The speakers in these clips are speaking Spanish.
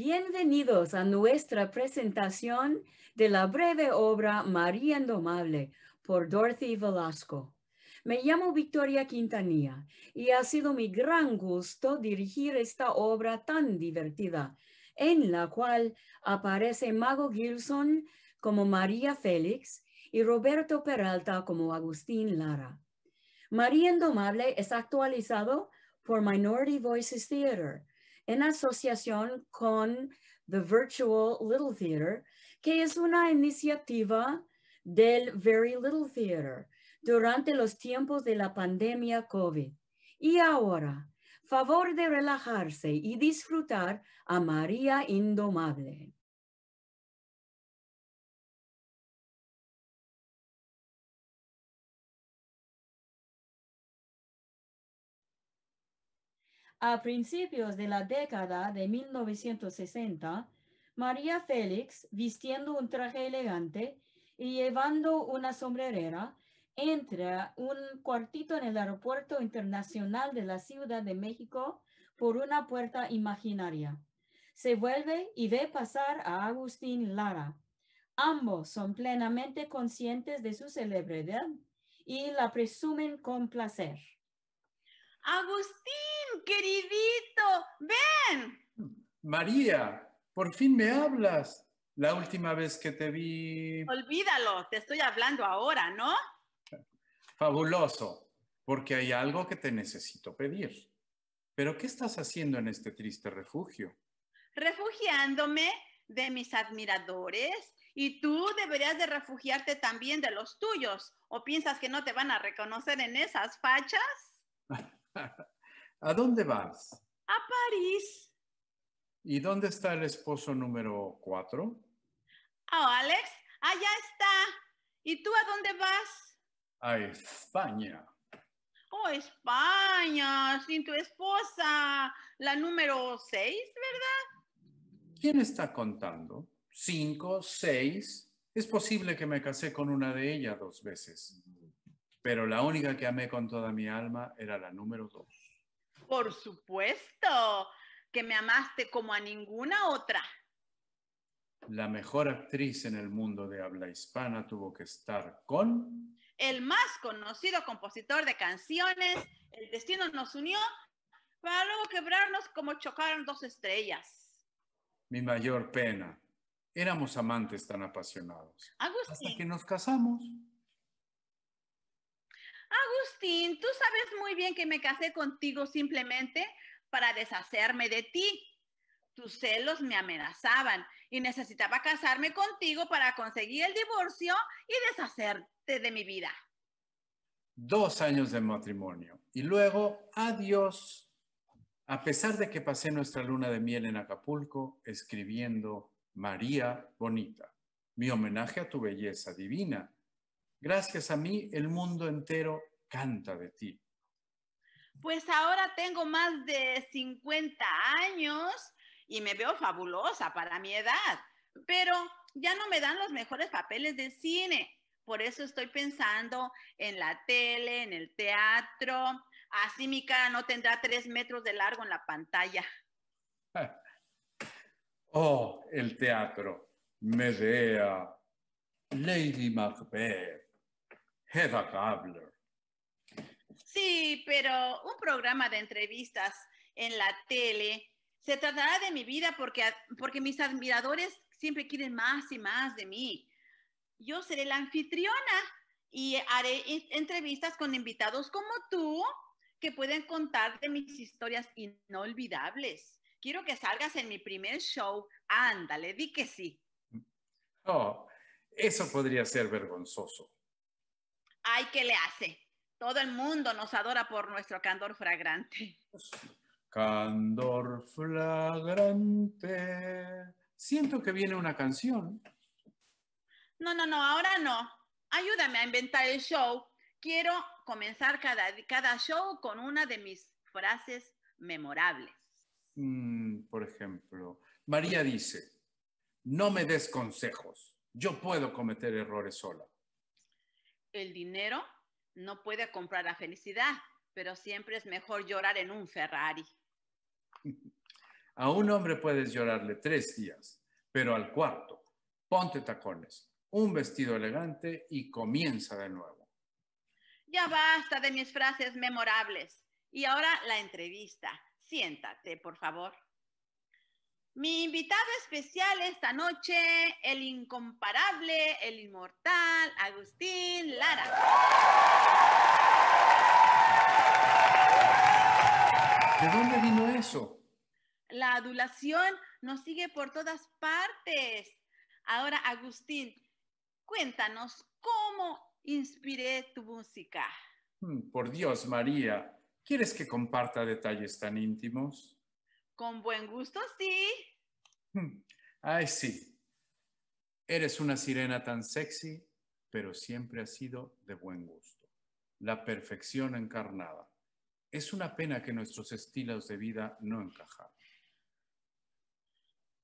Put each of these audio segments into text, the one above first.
Bienvenidos a nuestra presentación de la breve obra María Indomable por Dorothy Velasco. Me llamo Victoria Quintanilla y ha sido mi gran gusto dirigir esta obra tan divertida, en la cual aparece Mago Gilson como María Félix y Roberto Peralta como Agustín Lara. María Indomable es actualizado por Minority Voices Theater, en asociación con The Virtual Little Theater, que es una iniciativa del Very Little Theater durante los tiempos de la pandemia COVID. Y ahora, favor de relajarse y disfrutar a María Indomable. A principios de la década de 1960, María Félix, vistiendo un traje elegante y llevando una sombrerera, entra un cuartito en el aeropuerto internacional de la Ciudad de México por una puerta imaginaria. Se vuelve y ve pasar a Agustín Lara. Ambos son plenamente conscientes de su celebridad y la presumen con placer. Agustín, queridito, ven. María, por fin me hablas. La última vez que te vi... Olvídalo, te estoy hablando ahora, ¿no? Fabuloso, porque hay algo que te necesito pedir. Pero ¿qué estás haciendo en este triste refugio? Refugiándome de mis admiradores y tú deberías de refugiarte también de los tuyos. ¿O piensas que no te van a reconocer en esas fachas? ¿A dónde vas? A París. ¿Y dónde está el esposo número cuatro? Oh, Alex, allá está. ¿Y tú a dónde vas? A España. Oh, España, sin tu esposa, la número seis, ¿verdad? ¿Quién está contando? Cinco, seis. Es posible que me casé con una de ellas dos veces. Pero la única que amé con toda mi alma era la número dos. Por supuesto, que me amaste como a ninguna otra. La mejor actriz en el mundo de habla hispana tuvo que estar con... El más conocido compositor de canciones, El Destino nos unió, para luego quebrarnos como chocaron dos estrellas. Mi mayor pena. Éramos amantes tan apasionados. Agustín. Hasta que nos casamos. Agustín, tú sabes muy bien que me casé contigo simplemente para deshacerme de ti. Tus celos me amenazaban y necesitaba casarme contigo para conseguir el divorcio y deshacerte de mi vida. Dos años de matrimonio y luego adiós. A pesar de que pasé nuestra luna de miel en Acapulco escribiendo María Bonita, mi homenaje a tu belleza divina, Gracias a mí el mundo entero canta de ti. Pues ahora tengo más de 50 años y me veo fabulosa para mi edad, pero ya no me dan los mejores papeles de cine. Por eso estoy pensando en la tele, en el teatro. Así mi cara no tendrá tres metros de largo en la pantalla. Oh, el teatro. Medea. Lady Macbeth. Heather Sí, pero un programa de entrevistas en la tele se tratará de mi vida porque, porque mis admiradores siempre quieren más y más de mí. Yo seré la anfitriona y haré entrevistas con invitados como tú que pueden contar de mis historias inolvidables. Quiero que salgas en mi primer show. Ándale, di que sí. Oh, eso podría ser vergonzoso ay, ¿qué le hace? Todo el mundo nos adora por nuestro candor fragrante. Candor flagrante. Siento que viene una canción. No, no, no, ahora no. Ayúdame a inventar el show. Quiero comenzar cada, cada show con una de mis frases memorables. Mm, por ejemplo, María dice, no me des consejos, yo puedo cometer errores sola el dinero no puede comprar la felicidad, pero siempre es mejor llorar en un Ferrari. A un hombre puedes llorarle tres días, pero al cuarto, ponte tacones, un vestido elegante y comienza de nuevo. Ya basta de mis frases memorables. Y ahora la entrevista. Siéntate, por favor. Mi invitado especial esta noche, el incomparable, el inmortal, Agustín Lara. ¿De dónde vino eso? La adulación nos sigue por todas partes. Ahora, Agustín, cuéntanos cómo inspiré tu música. Hmm, por Dios, María, ¿quieres que comparta detalles tan íntimos? Con buen gusto, sí. Hmm. Ay, sí. Eres una sirena tan sexy, pero siempre has sido de buen gusto. La perfección encarnada. Es una pena que nuestros estilos de vida no encajaran.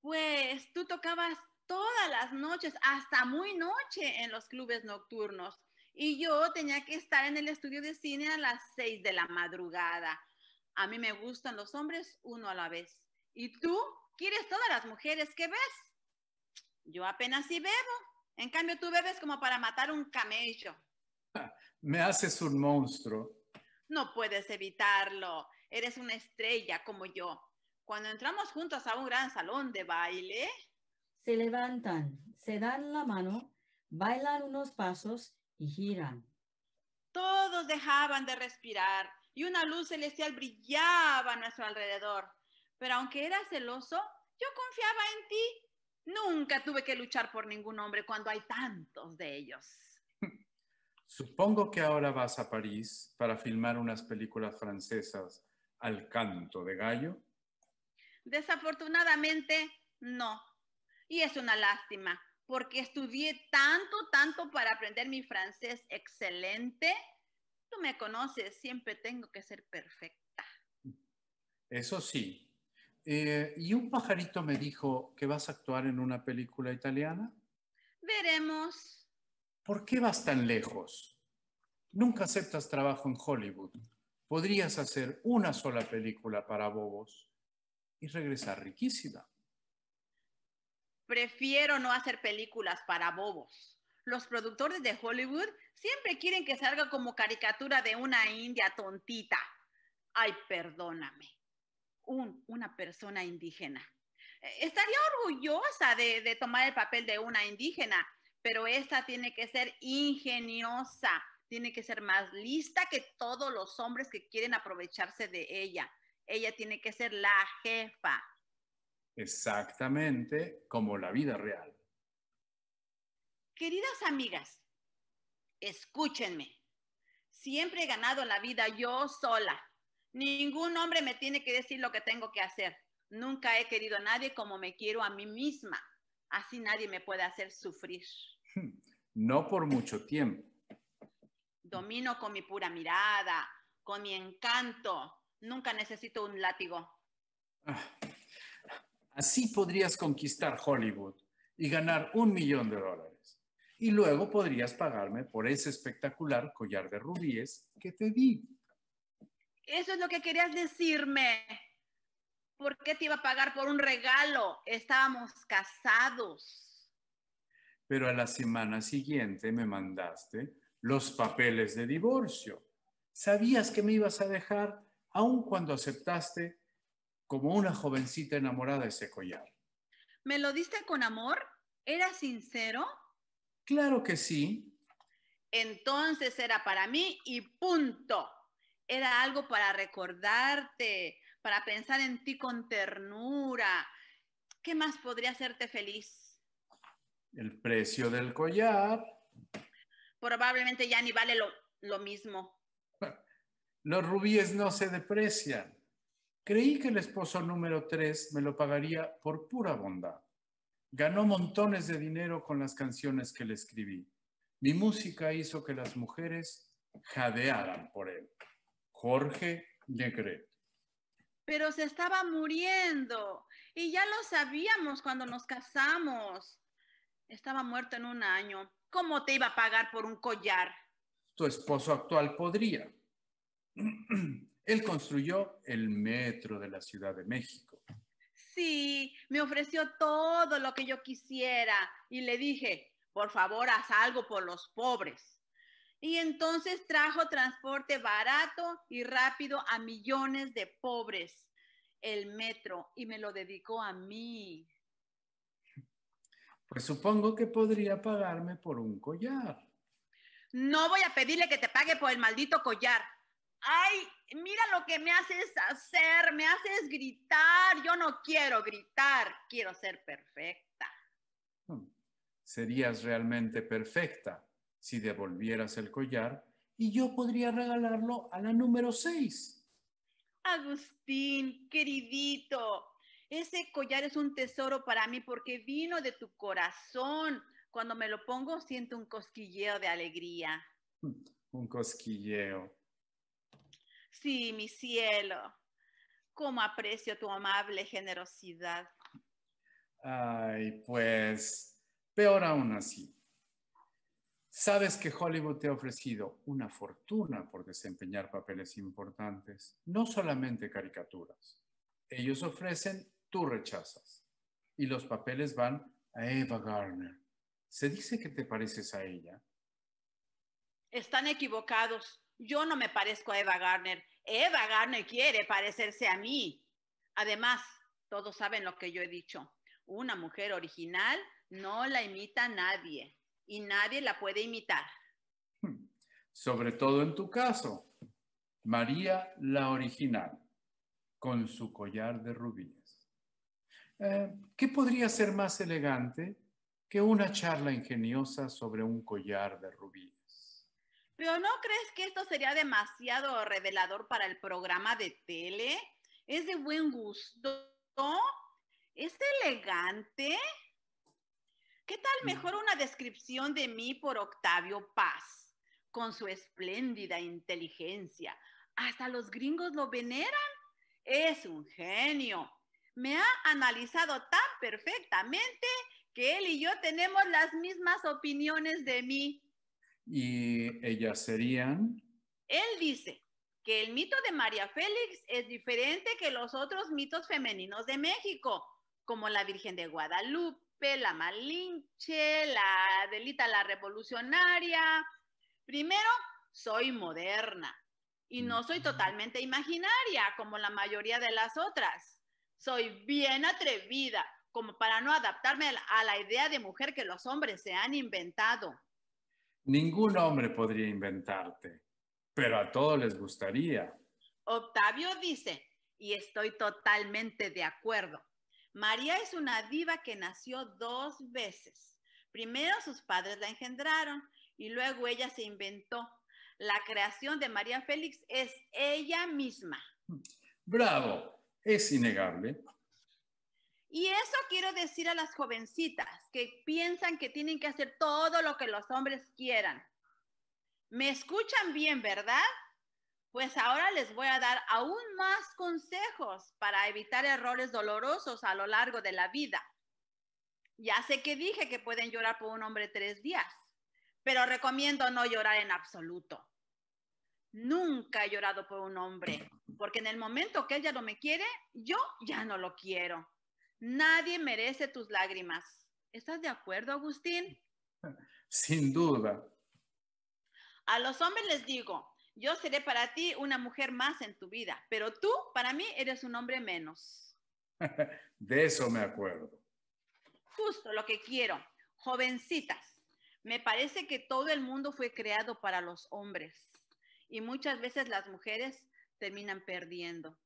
Pues tú tocabas todas las noches, hasta muy noche en los clubes nocturnos. Y yo tenía que estar en el estudio de cine a las seis de la madrugada. A mí me gustan los hombres uno a la vez. ¿Y tú quieres todas las mujeres que ves? Yo apenas si sí bebo. En cambio, tú bebes como para matar un camello. Me haces un monstruo. No puedes evitarlo. Eres una estrella como yo. Cuando entramos juntos a un gran salón de baile. Se levantan, se dan la mano, bailan unos pasos y giran. Todos dejaban de respirar y una luz celestial brillaba a nuestro alrededor. Pero aunque era celoso, yo confiaba en ti. Nunca tuve que luchar por ningún hombre cuando hay tantos de ellos. Supongo que ahora vas a París para filmar unas películas francesas al canto de gallo. Desafortunadamente, no. Y es una lástima, porque estudié tanto, tanto para aprender mi francés excelente me conoces, siempre tengo que ser perfecta. Eso sí. Eh, ¿Y un pajarito me dijo que vas a actuar en una película italiana? Veremos. ¿Por qué vas tan lejos? Nunca aceptas trabajo en Hollywood. Podrías hacer una sola película para bobos y regresar riquísima. Prefiero no hacer películas para bobos los productores de Hollywood siempre quieren que salga como caricatura de una india tontita. Ay, perdóname, una persona indígena. Eh, estaría orgullosa de, de tomar el papel de una indígena, pero esta tiene que ser ingeniosa, tiene que ser más lista que todos los hombres que quieren aprovecharse de ella. Ella tiene que ser la jefa. Exactamente como la vida real. Queridas amigas, escúchenme. Siempre he ganado la vida yo sola. Ningún hombre me tiene que decir lo que tengo que hacer. Nunca he querido a nadie como me quiero a mí misma. Así nadie me puede hacer sufrir. No por mucho tiempo. Domino con mi pura mirada, con mi encanto. Nunca necesito un látigo. Ah, así podrías conquistar Hollywood y ganar un millón de dólares y luego podrías pagarme por ese espectacular collar de rubíes que te di. Eso es lo que querías decirme. ¿Por qué te iba a pagar por un regalo? Estábamos casados. Pero a la semana siguiente me mandaste los papeles de divorcio. Sabías que me ibas a dejar aun cuando aceptaste como una jovencita enamorada ese collar. ¿Me lo diste con amor? ¿Era sincero? Claro que sí. Entonces era para mí y punto. Era algo para recordarte, para pensar en ti con ternura. ¿Qué más podría hacerte feliz? El precio del collar. Probablemente ya ni vale lo, mismo. Los rubíes no se deprecian. Creí que el esposo número 3 me lo pagaría por pura bondad. Ganó montones de dinero con las canciones que le escribí. Mi música hizo que las mujeres jadearan por él. Jorge Negret. Pero se estaba muriendo y ya lo sabíamos cuando nos casamos. Estaba muerto en un año. ¿Cómo te iba a pagar por un collar? Tu esposo actual podría. Él construyó el metro de la Ciudad de México. Sí, me ofreció todo lo que yo quisiera y le dije, por favor, haz algo por los pobres. Y entonces trajo transporte barato y rápido a millones de pobres, el metro, y me lo dedicó a mí. Pues supongo que podría pagarme por un collar. No voy a pedirle que te pague por el maldito collar ay, mira lo que me haces hacer, me haces gritar, yo no quiero gritar, quiero ser perfecta. Hmm. Serías realmente perfecta si devolvieras el collar y yo podría regalarlo a la número 6. Agustín, queridito, ese collar es un tesoro para mí porque vino de tu corazón. Cuando me lo pongo siento un cosquilleo de alegría. Hmm. Un cosquilleo. Sí, mi cielo, cómo aprecio tu amable generosidad. Ay, pues, peor aún así. Sabes que Hollywood te ha ofrecido una fortuna por desempeñar papeles importantes, no solamente caricaturas. Ellos ofrecen, tú rechazas. Y los papeles van a Eva Garner. Se dice que te pareces a ella. Están equivocados. Yo no me parezco a Eva Garner. Eva Garner quiere parecerse a mí. Además, todos saben lo que yo he dicho. Una mujer original no la imita nadie y nadie la puede imitar. Hmm. Sobre todo en tu caso, María la original, con su collar de rubíes. Eh, ¿Qué podría ser más elegante que una charla ingeniosa sobre un collar de rubíes? Pero ¿no crees que esto sería demasiado revelador para el programa de tele? ¿Es de buen gusto? ¿Es elegante? ¿Qué tal mm. mejor una descripción de mí por Octavio Paz, con su espléndida inteligencia? Hasta los gringos lo veneran. Es un genio. Me ha analizado tan perfectamente que él y yo tenemos las mismas opiniones de mí y ellas serían. Él dice que el mito de María Félix es diferente que los otros mitos femeninos de México, como la Virgen de Guadalupe, la Malinche, la delita, la Revolucionaria. Primero, soy moderna y no soy totalmente imaginaria como la mayoría de las otras. Soy bien atrevida, como para no adaptarme a la idea de mujer que los hombres se han inventado. Ningún hombre podría inventarte, pero a todos les gustaría. Octavio dice, y estoy totalmente de acuerdo, María es una diva que nació dos veces. Primero sus padres la engendraron y luego ella se inventó. La creación de María Félix es ella misma. Bravo, es innegable. Y eso quiero decir a las jovencitas que piensan que tienen que hacer todo lo que los hombres quieran. ¿Me escuchan bien, verdad? Pues ahora les voy a dar aún más consejos para evitar errores dolorosos a lo largo de la vida. Ya sé que dije que pueden llorar por un hombre tres días, pero recomiendo no llorar en absoluto. Nunca he llorado por un hombre, porque en el momento que ella no me quiere, yo ya no lo quiero. Nadie merece tus lágrimas. ¿Estás de acuerdo, Agustín? Sin duda. A los hombres les digo, yo seré para ti una mujer más en tu vida, pero tú para mí eres un hombre menos. De eso me acuerdo. Justo lo que quiero. Jovencitas, me parece que todo el mundo fue creado para los hombres y muchas veces las mujeres terminan perdiendo.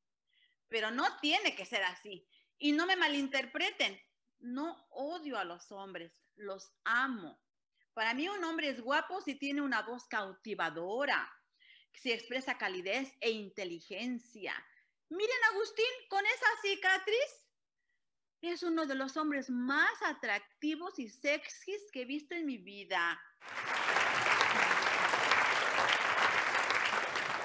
Pero no tiene que ser así. Y no me malinterpreten, no odio a los hombres, los amo. Para mí un hombre es guapo si tiene una voz cautivadora, si expresa calidez e inteligencia. Miren, Agustín, con esa cicatriz, es uno de los hombres más atractivos y sexys que he visto en mi vida.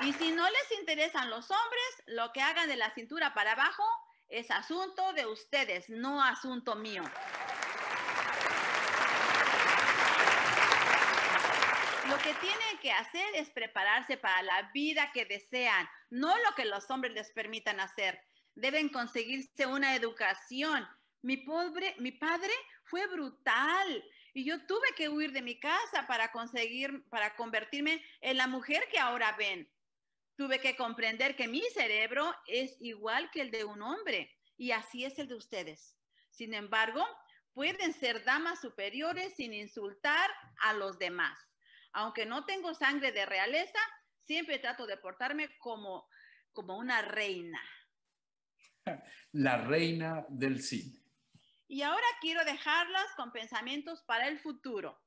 Y si no les interesan los hombres, lo que hagan de la cintura para abajo es asunto de ustedes, no asunto mío. Lo que tienen que hacer es prepararse para la vida que desean, no lo que los hombres les permitan hacer. Deben conseguirse una educación. Mi, pobre, mi padre fue brutal y yo tuve que huir de mi casa para para convertirme en la mujer que ahora ven. Tuve que comprender que mi cerebro es igual que el de un hombre y así es el de ustedes. Sin embargo, pueden ser damas superiores sin insultar a los demás. Aunque no tengo sangre de realeza, siempre trato de portarme como, como una reina. La reina del cine. Y ahora quiero dejarlas con pensamientos para el futuro.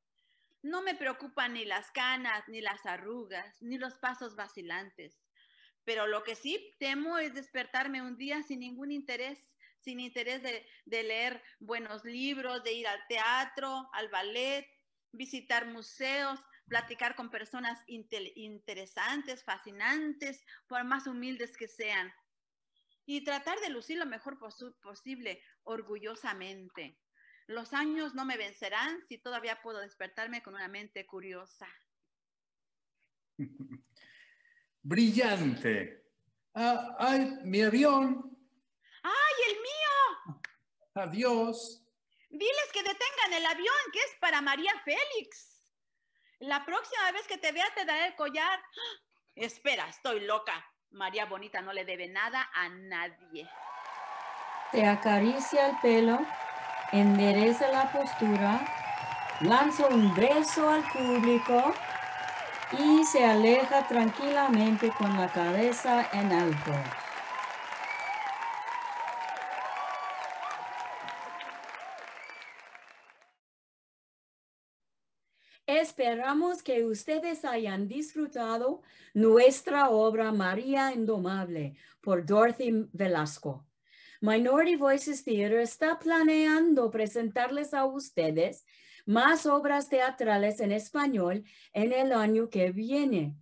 No me preocupan ni las canas, ni las arrugas, ni los pasos vacilantes. Pero lo que sí temo es despertarme un día sin ningún interés, sin interés de, leer buenos libros, de ir al teatro, al ballet, visitar museos, platicar con personas interesantes, fascinantes, por más humildes que sean. Y tratar de lucir lo mejor posible, orgullosamente. Los años no me vencerán si todavía puedo despertarme con una mente curiosa. Brillante. Ah, ay, mi avión. ¡Ay, el mío! Adiós. Diles que detengan el avión, que es para María Félix. La próxima vez que te vea te daré el collar. ¡Ah! Espera, estoy loca. María Bonita no le debe nada a nadie. Te acaricia el pelo endereza la postura, lanza un beso al público y se aleja tranquilamente con la cabeza en alto. Esperamos que ustedes hayan disfrutado nuestra obra María Indomable por Dorothy Velasco. Minority Voices Theater está planeando presentarles a ustedes más obras teatrales en español en el año que viene.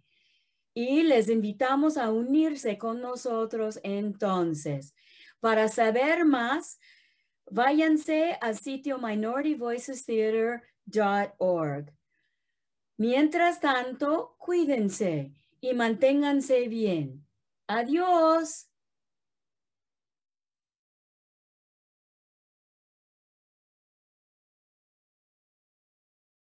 Y les invitamos a unirse con nosotros entonces. Para saber más, váyanse al sitio minorityvoicestheater.org. Mientras tanto, cuídense y manténganse bien. Adiós.